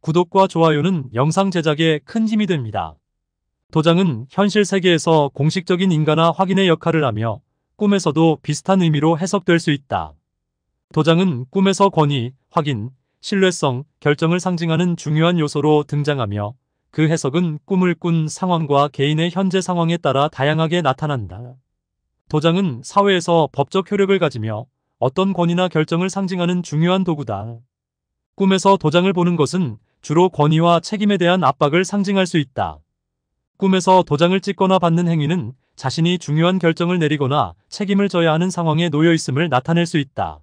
구독과 좋아요는 영상 제작에 큰 힘이 됩니다. 도장은 현실 세계에서 공식적인 인간화 확인의 역할을 하며 꿈에서도 비슷한 의미로 해석될 수 있다. 도장은 꿈에서 권위, 확인, 신뢰성, 결정을 상징하는 중요한 요소로 등장하며 그 해석은 꿈을 꾼 상황과 개인의 현재 상황에 따라 다양하게 나타난다. 도장은 사회에서 법적 효력을 가지며 어떤 권위나 결정을 상징하는 중요한 도구다. 꿈에서 도장을 보는 것은 주로 권위와 책임에 대한 압박을 상징할 수 있다. 꿈에서 도장을 찍거나 받는 행위는 자신이 중요한 결정을 내리거나 책임을 져야 하는 상황에 놓여 있음을 나타낼 수 있다.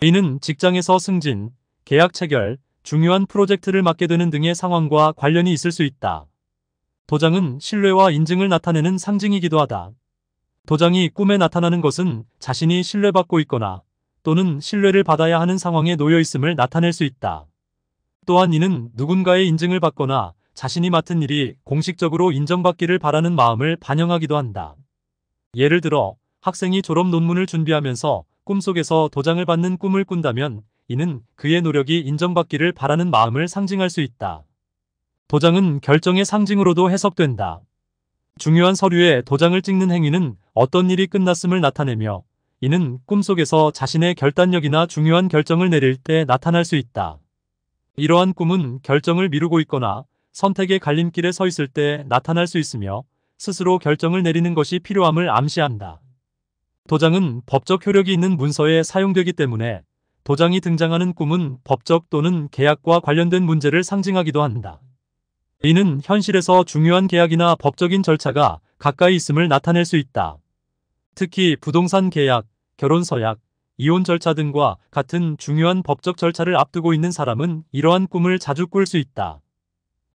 이는 직장에서 승진, 계약 체결, 중요한 프로젝트를 맡게 되는 등의 상황과 관련이 있을 수 있다. 도장은 신뢰와 인증을 나타내는 상징이기도 하다. 도장이 꿈에 나타나는 것은 자신이 신뢰받고 있거나 또는 신뢰를 받아야 하는 상황에 놓여 있음을 나타낼 수 있다. 또한 이는 누군가의 인증을 받거나 자신이 맡은 일이 공식적으로 인정받기를 바라는 마음을 반영하기도 한다. 예를 들어 학생이 졸업 논문을 준비하면서 꿈속에서 도장을 받는 꿈을 꾼다면 이는 그의 노력이 인정받기를 바라는 마음을 상징할 수 있다. 도장은 결정의 상징으로도 해석된다. 중요한 서류에 도장을 찍는 행위는 어떤 일이 끝났음을 나타내며 이는 꿈속에서 자신의 결단력이나 중요한 결정을 내릴 때 나타날 수 있다. 이러한 꿈은 결정을 미루고 있거나 선택의 갈림길에 서 있을 때 나타날 수 있으며 스스로 결정을 내리는 것이 필요함을 암시한다. 도장은 법적 효력이 있는 문서에 사용되기 때문에 도장이 등장하는 꿈은 법적 또는 계약과 관련된 문제를 상징하기도 한다. 이는 현실에서 중요한 계약이나 법적인 절차가 가까이 있음을 나타낼 수 있다. 특히 부동산 계약, 결혼 서약, 이혼 절차 등과 같은 중요한 법적 절차를 앞두고 있는 사람은 이러한 꿈을 자주 꿀 수 있다.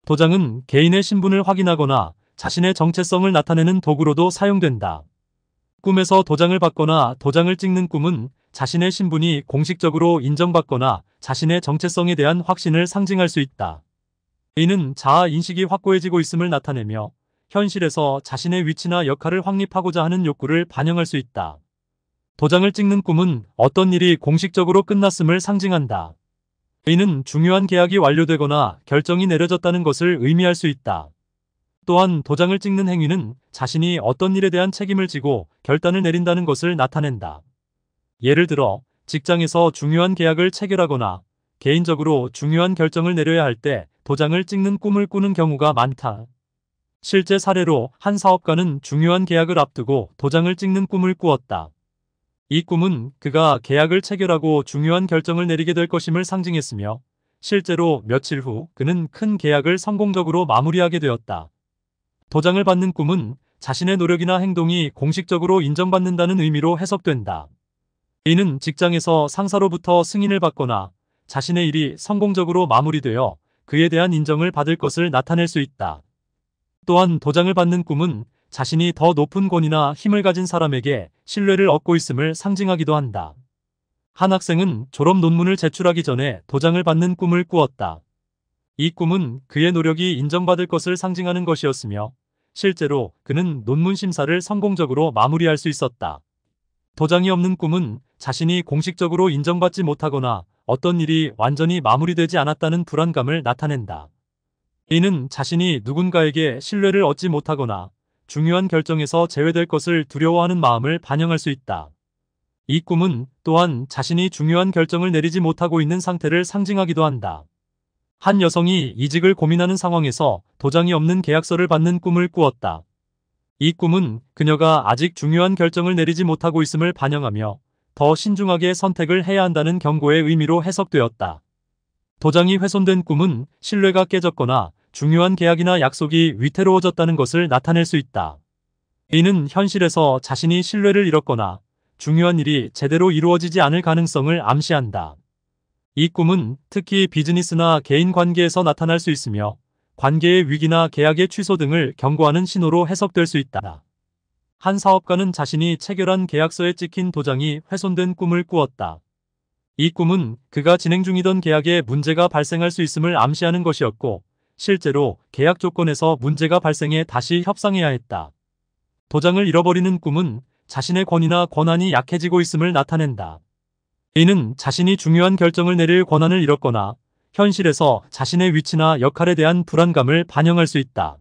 도장은 개인의 신분을 확인하거나 자신의 정체성을 나타내는 도구로도 사용된다. 꿈에서 도장을 받거나 도장을 찍는 꿈은 자신의 신분이 공식적으로 인정받거나 자신의 정체성에 대한 확신을 상징할 수 있다. 이는 자아 인식이 확고해지고 있음을 나타내며 현실에서 자신의 위치나 역할을 확립하고자 하는 욕구를 반영할 수 있다. 도장을 찍는 꿈은 어떤 일이 공식적으로 끝났음을 상징한다. 이는 중요한 계약이 완료되거나 결정이 내려졌다는 것을 의미할 수 있다. 또한 도장을 찍는 행위는 자신이 어떤 일에 대한 책임을 지고 결단을 내린다는 것을 나타낸다. 예를 들어 직장에서 중요한 계약을 체결하거나 개인적으로 중요한 결정을 내려야 할 때 도장을 찍는 꿈을 꾸는 경우가 많다. 실제 사례로 한 사업가는 중요한 계약을 앞두고 도장을 찍는 꿈을 꾸었다. 이 꿈은 그가 계약을 체결하고 중요한 결정을 내리게 될 것임을 상징했으며 실제로 며칠 후 그는 큰 계약을 성공적으로 마무리하게 되었다. 도장을 받는 꿈은 자신의 노력이나 행동이 공식적으로 인정받는다는 의미로 해석된다. 이는 직장에서 상사로부터 승인을 받거나 자신의 일이 성공적으로 마무리되어 그에 대한 인정을 받을 것을 나타낼 수 있다. 또한 도장을 받는 꿈은 자신이 더 높은 권위나 힘을 가진 사람에게 신뢰를 얻고 있음을 상징하기도 한다. 한 학생은 졸업 논문을 제출하기 전에 도장을 받는 꿈을 꾸었다. 이 꿈은 그의 노력이 인정받을 것을 상징하는 것이었으며 실제로 그는 논문 심사를 성공적으로 마무리할 수 있었다. 도장이 없는 꿈은 자신이 공식적으로 인정받지 못하거나 어떤 일이 완전히 마무리되지 않았다는 불안감을 나타낸다. 이는 자신이 누군가에게 신뢰를 얻지 못하거나 중요한 결정에서 제외될 것을 두려워하는 마음을 반영할 수 있다. 이 꿈은 또한 자신이 중요한 결정을 내리지 못하고 있는 상태를 상징하기도 한다. 한 여성이 이직을 고민하는 상황에서 도장이 없는 계약서를 받는 꿈을 꾸었다. 이 꿈은 그녀가 아직 중요한 결정을 내리지 못하고 있음을 반영하며 더 신중하게 선택을 해야 한다는 경고의 의미로 해석되었다. 도장이 훼손된 꿈은 신뢰가 깨졌거나 중요한 계약이나 약속이 위태로워졌다는 것을 나타낼 수 있다. 이는 현실에서 자신이 신뢰를 잃었거나 중요한 일이 제대로 이루어지지 않을 가능성을 암시한다. 이 꿈은 특히 비즈니스나 개인 관계에서 나타날 수 있으며 관계의 위기나 계약의 취소 등을 경고하는 신호로 해석될 수 있다. 한 사업가는 자신이 체결한 계약서에 찍힌 도장이 훼손된 꿈을 꾸었다. 이 꿈은 그가 진행 중이던 계약에 문제가 발생할 수 있음을 암시하는 것이었고 실제로 계약 조건에서 문제가 발생해 다시 협상해야 했다. 도장을 잃어버리는 꿈은 자신의 권위나 권한이 약해지고 있음을 나타낸다. 이는 자신이 중요한 결정을 내릴 권한을 잃었거나 현실에서 자신의 위치나 역할에 대한 불안감을 반영할 수 있다.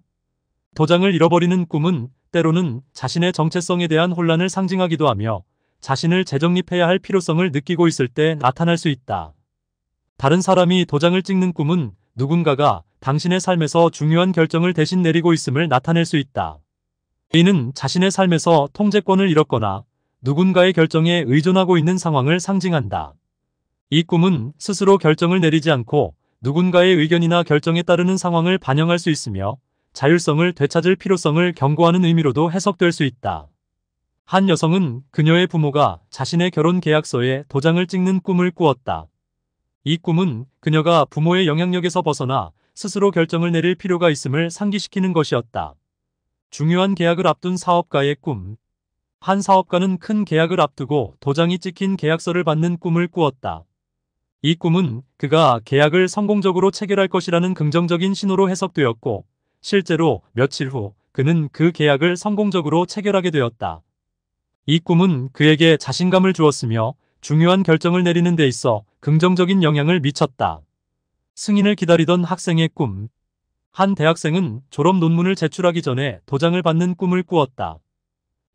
도장을 잃어버리는 꿈은 때로는 자신의 정체성에 대한 혼란을 상징하기도 하며 자신을 재정립해야 할 필요성을 느끼고 있을 때 나타날 수 있다. 다른 사람이 도장을 찍는 꿈은 누군가가 당신의 삶에서 중요한 결정을 대신 내리고 있음을 나타낼 수 있다. 이는 자신의 삶에서 통제권을 잃었거나 누군가의 결정에 의존하고 있는 상황을 상징한다. 이 꿈은 스스로 결정을 내리지 않고 누군가의 의견이나 결정에 따르는 상황을 반영할 수 있으며 자율성을 되찾을 필요성을 경고하는 의미로도 해석될 수 있다. 한 여성은 그녀의 부모가 자신의 결혼 계약서에 도장을 찍는 꿈을 꾸었다. 이 꿈은 그녀가 부모의 영향력에서 벗어나 스스로 결정을 내릴 필요가 있음을 상기시키는 것이었다. 중요한 계약을 앞둔 사업가의 꿈. 한 사업가는 큰 계약을 앞두고 도장이 찍힌 계약서를 받는 꿈을 꾸었다. 이 꿈은 그가 계약을 성공적으로 체결할 것이라는 긍정적인 신호로 해석되었고 실제로 며칠 후 그는 그 계약을 성공적으로 체결하게 되었다. 이 꿈은 그에게 자신감을 주었으며 중요한 결정을 내리는 데 있어 긍정적인 영향을 미쳤다. 승인을 기다리던 학생의 꿈. 한 대학생은 졸업 논문을 제출하기 전에 도장을 받는 꿈을 꾸었다.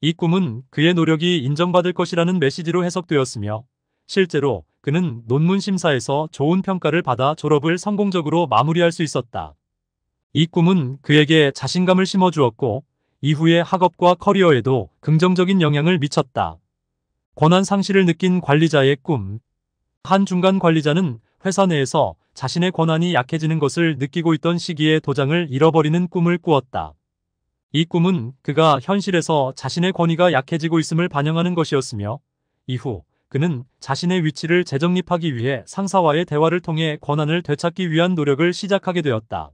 이 꿈은 그의 노력이 인정받을 것이라는 메시지로 해석되었으며 실제로 그는 논문 심사에서 좋은 평가를 받아 졸업을 성공적으로 마무리할 수 있었다. 이 꿈은 그에게 자신감을 심어주었고 이후의 학업과 커리어에도 긍정적인 영향을 미쳤다. 권한 상실을 느낀 관리자의 꿈. 한 중간 관리자는 회사 내에서 자신의 권한이 약해지는 것을 느끼고 있던 시기에 도장을 잃어버리는 꿈을 꾸었다. 이 꿈은 그가 현실에서 자신의 권위가 약해지고 있음을 반영하는 것이었으며 이후 그는 자신의 위치를 재정립하기 위해 상사와의 대화를 통해 권한을 되찾기 위한 노력을 시작하게 되었다.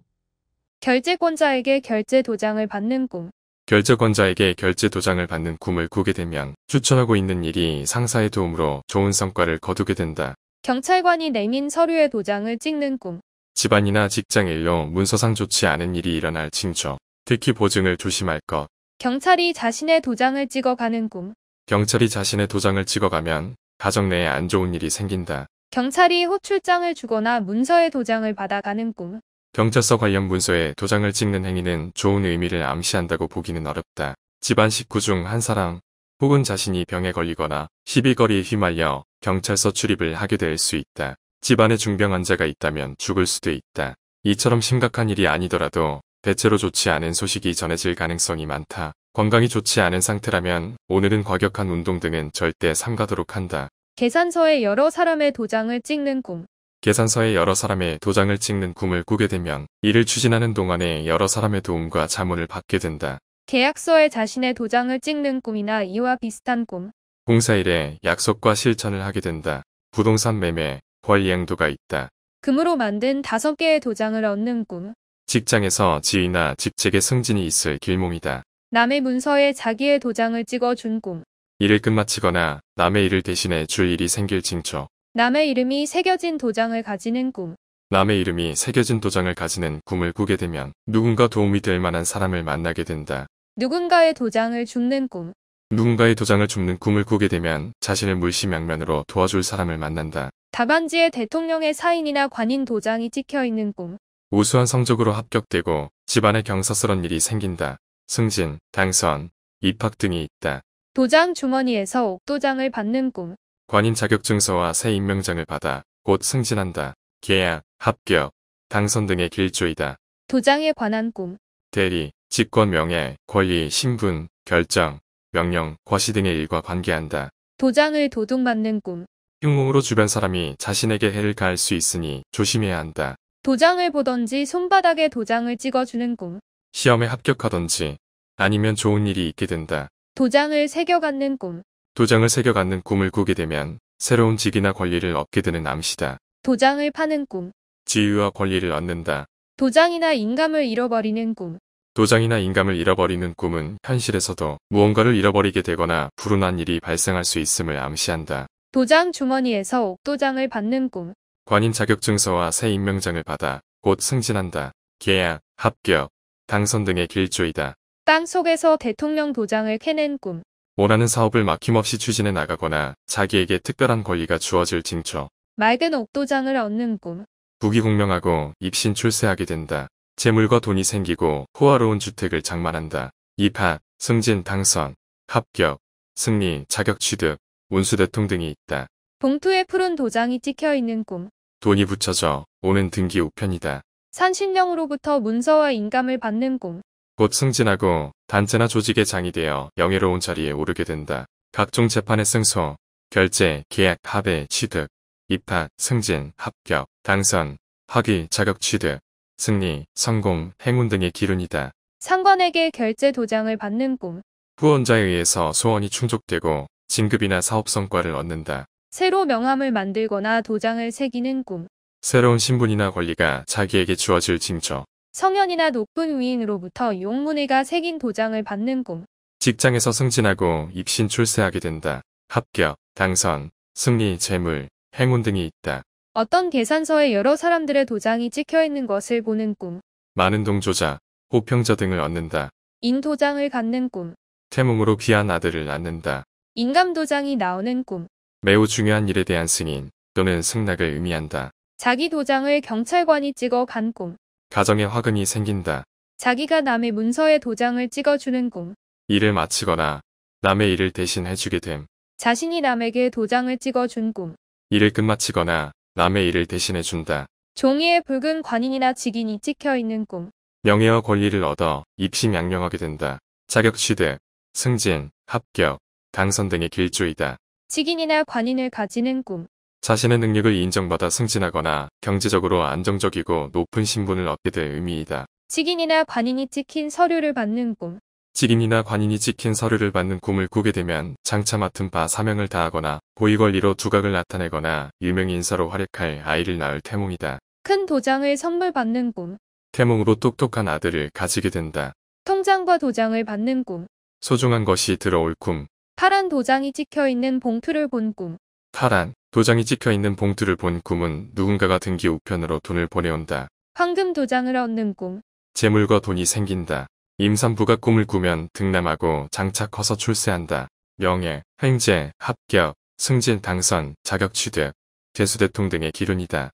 결제권자에게 결제 도장을 받는 꿈 결제권자에게 결제 도장을 받는 꿈을 꾸게 되면 추천하고 있는 일이 상사의 도움으로 좋은 성과를 거두게 된다. 경찰관이 내민 서류에 도장을 찍는 꿈. 집안이나 직장에 용 문서상 좋지 않은 일이 일어날 징조. 특히 보증을 조심할 것. 경찰이 자신의 도장을 찍어가는 꿈. 경찰이 자신의 도장을 찍어가면 가정 내에 안 좋은 일이 생긴다. 경찰이 호출장을 주거나 문서에 도장을 받아가는 꿈. 경찰서 관련 문서에 도장을 찍는 행위는 좋은 의미를 암시한다고 보기는 어렵다. 집안 식구 중 한 사람 혹은 자신이 병에 걸리거나 시비거리에 휘말려 경찰서 출입을 하게 될 수 있다. 집안에 중병 환자가 있다면 죽을 수도 있다. 이처럼 심각한 일이 아니더라도 대체로 좋지 않은 소식이 전해질 가능성이 많다. 건강이 좋지 않은 상태라면 오늘은 과격한 운동 등은 절대 삼가도록 한다. 계산서에 여러 사람의 도장을 찍는 꿈. 계산서에 여러 사람의 도장을 찍는 꿈을 꾸게 되면 이를 추진하는 동안에 여러 사람의 도움과 자문을 받게 된다. 계약서에 자신의 도장을 찍는 꿈이나 이와 비슷한 꿈. 공사일에 약속과 실천을 하게 된다. 부동산 매매, 권리행도가 있다. 금으로 만든 다섯 개의 도장을 얻는 꿈. 직장에서 지위나 직책의 승진이 있을 길몽이다. 남의 문서에 자기의 도장을 찍어준 꿈. 일을 끝마치거나 남의 일을 대신해 줄 일이 생길 징초 남의 이름이 새겨진 도장을 가지는 꿈. 남의 이름이 새겨진 도장을 가지는 꿈을 꾸게 되면 누군가 도움이 될 만한 사람을 만나게 된다. 누군가의 도장을 줍는 꿈. 누군가의 도장을 줍는 꿈을 꾸게 되면 자신을 물심양면으로 도와줄 사람을 만난다. 답안지에 대통령의 사인이나 관인 도장이 찍혀있는 꿈. 우수한 성적으로 합격되고 집안에 경사스런 일이 생긴다. 승진, 당선, 입학 등이 있다. 도장 주머니에서 옥도장을 받는 꿈. 관인 자격증서와 새 임명장을 받아 곧 승진한다. 계약, 합격, 당선 등의 길조이다. 도장에 관한 꿈. 대리, 직권 명예, 권리, 신분, 결정, 명령, 과시 등의 일과 관계한다. 도장을 도둑 맞는 꿈. 흉몽으로 주변 사람이 자신에게 해를 가할 수 있으니 조심해야 한다. 도장을 보던지 손바닥에 도장을 찍어주는 꿈. 시험에 합격하던지 아니면 좋은 일이 있게 된다. 도장을 새겨갖는 꿈. 도장을 새겨갖는 꿈을 꾸게 되면 새로운 직이나 권리를 얻게 되는 암시다. 도장을 파는 꿈. 지위와 권리를 얻는다. 도장이나 인감을 잃어버리는 꿈. 도장이나 인감을 잃어버리는 꿈은 현실에서도 무언가를 잃어버리게 되거나 불운한 일이 발생할 수 있음을 암시한다. 도장 주머니에서 옥도장을 받는 꿈. 관인 자격증서와 새 임명장을 받아 곧 승진한다. 계약, 합격, 당선 등의 길조이다. 땅 속에서 대통령 도장을 캐낸 꿈. 원하는 사업을 막힘없이 추진해 나가거나 자기에게 특별한 권리가 주어질 징조. 맑은 옥도장을 얻는 꿈. 부귀공명하고 입신 출세하게 된다. 재물과 돈이 생기고 호화로운 주택을 장만한다. 2파, 승진, 당선, 합격, 승리, 자격 취득, 운수대통 등이 있다. 봉투에 푸른 도장이 찍혀있는 꿈. 돈이 붙여져 오는 등기 우편이다. 산신령으로부터 문서와 인감을 받는 꿈. 곧 승진하고 단체나 조직의 장이 되어 영예로운 자리에 오르게 된다. 각종 재판의 승소, 결제, 계약, 합의, 취득, 입학, 승진, 합격, 당선, 학위, 자격 취득, 승리, 성공, 행운 등의 기운이다. 상관에게 결제 도장을 받는 꿈. 후원자에 의해서 소원이 충족되고 진급이나 사업 성과를 얻는다. 새로 명함을 만들거나 도장을 새기는 꿈. 새로운 신분이나 권리가 자기에게 주어질 징조. 성현이나 높은 위인으로부터 용문의가 새긴 도장을 받는 꿈. 직장에서 승진하고 입신 출세하게 된다. 합격, 당선, 승리, 재물, 행운 등이 있다. 어떤 계산서에 여러 사람들의 도장이 찍혀 있는 것을 보는 꿈. 많은 동조자, 호평자 등을 얻는다. 인도장을 갖는 꿈. 태몽으로 귀한 아들을 낳는다. 인감도장이 나오는 꿈. 매우 중요한 일에 대한 승인 또는 승낙을 의미한다. 자기 도장을 경찰관이 찍어 간 꿈. 가정에 화근이 생긴다. 자기가 남의 문서에 도장을 찍어주는 꿈. 일을 마치거나 남의 일을 대신 해주게 됨. 자신이 남에게 도장을 찍어준 꿈. 일을 끝마치거나 남의 일을 대신해 준다. 종이에 붉은 관인이나 직인이 찍혀 있는 꿈. 명예와 권리를 얻어 입심양명하게 된다. 자격 취득, 승진, 합격, 당선 등의 길조이다. 직인이나 관인을 가지는 꿈. 자신의 능력을 인정받아 승진하거나 경제적으로 안정적이고 높은 신분을 얻게 될 의미이다. 직인이나 관인이 찍힌 서류를 받는 꿈. 직인이나 관인이 찍힌 서류를 받는 꿈을 꾸게 되면 장차 맡은 바 사명을 다하거나 고위권리로 두각을 나타내거나 유명인사로 활약할 아이를 낳을 태몽이다. 큰 도장을 선물 받는 꿈. 태몽으로 똑똑한 아들을 가지게 된다. 통장과 도장을 받는 꿈. 소중한 것이 들어올 꿈. 파란 도장이 찍혀있는 봉투를 본 꿈. 파란 도장이 찍혀있는 봉투를 본 꿈은 누군가가 등기 우편으로 돈을 보내온다. 황금 도장을 얻는 꿈. 재물과 돈이 생긴다. 임산부가 꿈을 꾸면 등남하고 장차 커서 출세한다. 명예, 횡재, 합격, 승진, 당선, 자격 취득, 재수대통 등의 기운이다